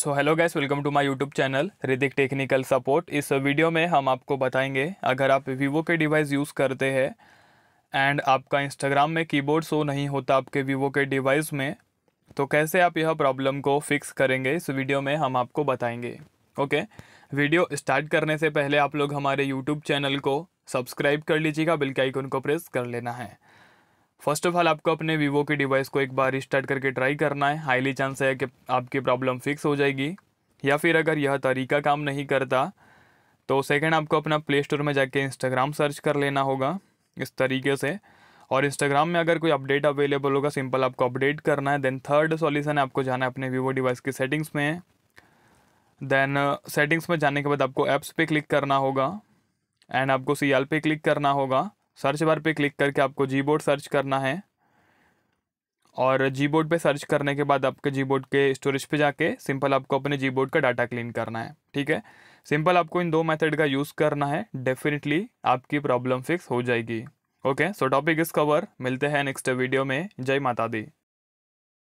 so hello guys welcome to my YouTube channel Ridhik technical support इस वीडियो में हम आपको बताएंगे अगर आप वीवो के डिवाइस यूज़ करते हैं एंड आपका इंस्टाग्राम में कीबोर्ड शो नहीं होता आपके वीवो के डिवाइस में तो कैसे आप यह प्रॉब्लम को फिक्स करेंगे इस वीडियो में हम आपको बताएंगे ओके वीडियो स्टार्ट करने से पहले आप लोग हमारे यूट्यूब चैनल को सब्सक्राइब कर लीजिएगा बिल्कुल आइकन को प्रेस कर लेना है फर्स्ट ऑफ ऑल आपको अपने वीवो के डिवाइस को एक बार रिस्टार्ट करके ट्राई करना है हाईली चांस है कि आपकी प्रॉब्लम फिक्स हो जाएगी या फिर अगर यह तरीका काम नहीं करता तो सेकेंड आपको अपना प्ले स्टोर में जाके इंस्टाग्राम सर्च कर लेना होगा इस तरीके से और इंस्टाग्राम में अगर कोई अपडेट अवेलेबल होगा सिंपल आपको अपडेट करना है देन थर्ड सॉल्यूशन है आपको जाना है अपने वीवो डिवाइस की सेटिंग्स में देन सेटिंग्स uh, में जाने के बाद आपको ऐप्स पे क्लिक करना होगा एंड आपको सी पे क्लिक करना होगा सर्च बार पे क्लिक करके आपको जी बोर्ड सर्च करना है और जी बोर्ड पर सर्च करने के बाद आपके जी बोर्ड के स्टोरेज पे जाके सिंपल आपको अपने जी बोर्ड का डाटा क्लीन करना है ठीक है सिंपल आपको इन दो मेथड का यूज़ करना है डेफिनेटली आपकी प्रॉब्लम फिक्स हो जाएगी okay so topic is cover मिलते हैं नेक्स्ट वीडियो में जय माता दी